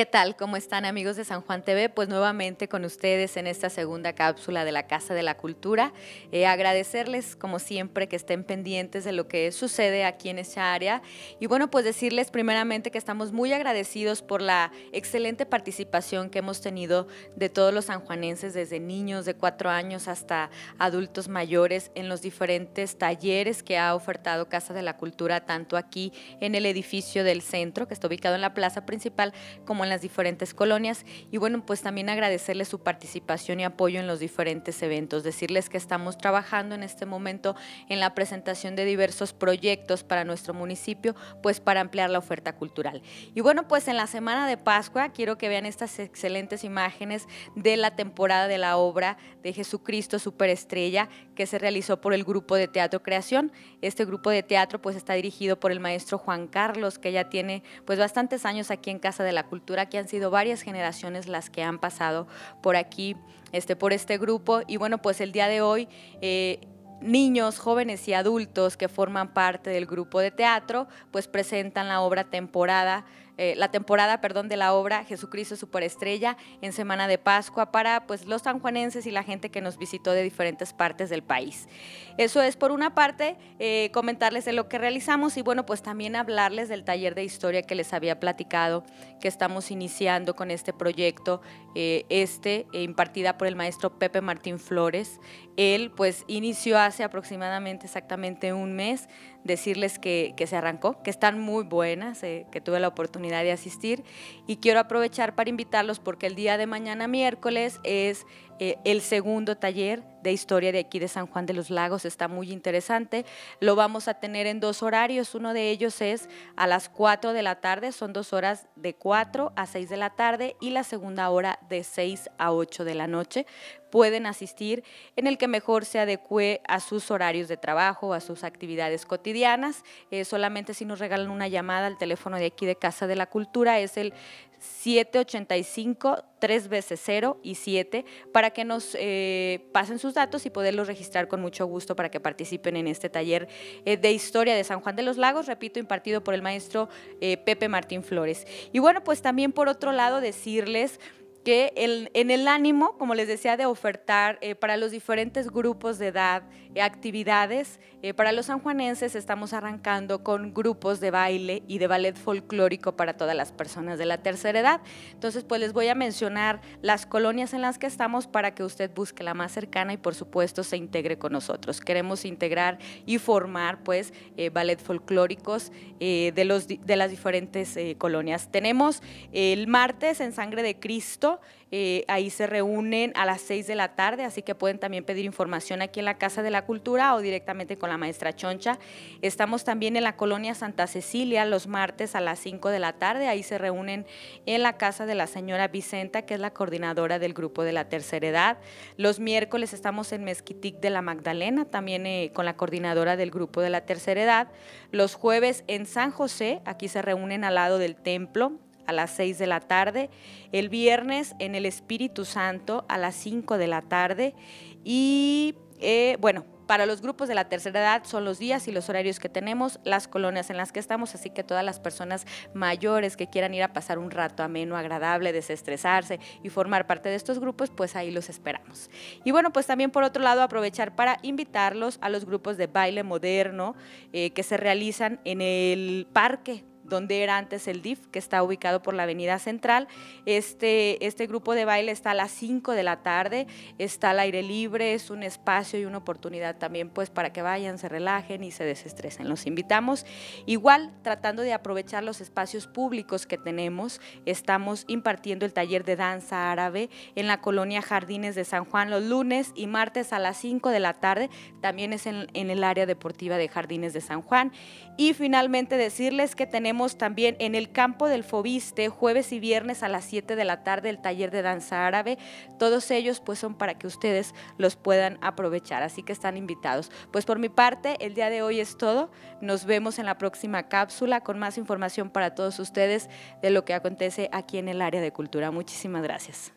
¿Qué tal? ¿Cómo están amigos de San Juan TV? Pues nuevamente con ustedes en esta segunda cápsula de la Casa de la Cultura. Eh, agradecerles como siempre que estén pendientes de lo que sucede aquí en esta área. Y bueno, pues decirles primeramente que estamos muy agradecidos por la excelente participación que hemos tenido de todos los sanjuanenses, desde niños de cuatro años hasta adultos mayores, en los diferentes talleres que ha ofertado Casa de la Cultura, tanto aquí en el edificio del centro, que está ubicado en la plaza principal, como en las diferentes colonias y bueno, pues también agradecerles su participación y apoyo en los diferentes eventos, decirles que estamos trabajando en este momento en la presentación de diversos proyectos para nuestro municipio, pues para ampliar la oferta cultural. Y bueno, pues en la semana de Pascua quiero que vean estas excelentes imágenes de la temporada de la obra de Jesucristo Superestrella que se realizó por el grupo de teatro Creación. Este grupo de teatro pues está dirigido por el maestro Juan Carlos que ya tiene pues bastantes años aquí en Casa de la Cultura que han sido varias generaciones las que han pasado por aquí, este, por este grupo. Y bueno, pues el día de hoy... Eh, niños, jóvenes y adultos que forman parte del grupo de teatro, pues presentan la obra temporada eh, la temporada, perdón, de la obra Jesucristo Superestrella en Semana de Pascua para pues los sanjuanenses y la gente que nos visitó de diferentes partes del país. Eso es por una parte eh, comentarles de lo que realizamos y bueno, pues también hablarles del taller de historia que les había platicado, que estamos iniciando con este proyecto, eh, este impartida por el maestro Pepe Martín Flores. Él pues inició hace aproximadamente exactamente un mes, decirles que, que se arrancó, que están muy buenas, que tuve la oportunidad de asistir y quiero aprovechar para invitarlos porque el día de mañana miércoles es eh, el segundo taller de historia de aquí de San Juan de los Lagos, está muy interesante. Lo vamos a tener en dos horarios, uno de ellos es a las 4 de la tarde, son dos horas de 4 a 6 de la tarde y la segunda hora de 6 a 8 de la noche. Pueden asistir en el que mejor se adecue a sus horarios de trabajo, a sus actividades cotidianas. Eh, solamente si nos regalan una llamada al teléfono de aquí de Casa de la Cultura es el 785 3 veces 0 y 7 para que nos eh, pasen sus datos y poderlos registrar con mucho gusto para que participen en este taller eh, de historia de San Juan de los Lagos, repito, impartido por el maestro eh, Pepe Martín Flores. Y bueno, pues también por otro lado decirles que en el ánimo, como les decía, de ofertar eh, para los diferentes grupos de edad eh, actividades, eh, para los sanjuanenses estamos arrancando con grupos de baile y de ballet folclórico para todas las personas de la tercera edad. Entonces, pues les voy a mencionar las colonias en las que estamos para que usted busque la más cercana y por supuesto se integre con nosotros. Queremos integrar y formar pues ballet folclóricos de, los, de las diferentes colonias. Tenemos el martes en Sangre de Cristo, eh, ahí se reúnen a las 6 de la tarde, así que pueden también pedir información aquí en la Casa de la Cultura o directamente con la maestra Choncha. Estamos también en la colonia Santa Cecilia los martes a las 5 de la tarde. Ahí se reúnen en la casa de la señora Vicenta, que es la coordinadora del grupo de la tercera edad. Los miércoles estamos en Mezquitic de la Magdalena, también eh, con la coordinadora del grupo de la tercera edad. Los jueves en San José, aquí se reúnen al lado del templo a las 6 de la tarde, el viernes en el Espíritu Santo a las 5 de la tarde y eh, bueno, para los grupos de la tercera edad son los días y los horarios que tenemos, las colonias en las que estamos, así que todas las personas mayores que quieran ir a pasar un rato ameno, agradable, desestresarse y formar parte de estos grupos, pues ahí los esperamos. Y bueno, pues también por otro lado aprovechar para invitarlos a los grupos de baile moderno eh, que se realizan en el parque donde era antes el DIF, que está ubicado por la Avenida Central. Este, este grupo de baile está a las 5 de la tarde, está al aire libre, es un espacio y una oportunidad también pues para que vayan, se relajen y se desestresen. Los invitamos. Igual, tratando de aprovechar los espacios públicos que tenemos, estamos impartiendo el taller de danza árabe en la colonia Jardines de San Juan los lunes y martes a las 5 de la tarde, también es en el área deportiva de Jardines de San Juan. Y finalmente decirles que tenemos también en el campo del Fobiste, jueves y viernes a las 7 de la tarde, el taller de danza árabe. Todos ellos pues son para que ustedes los puedan aprovechar, así que están invitados. Pues por mi parte, el día de hoy es todo. Nos vemos en la próxima cápsula con más información para todos ustedes de lo que acontece aquí en el área de cultura. Muchísimas gracias.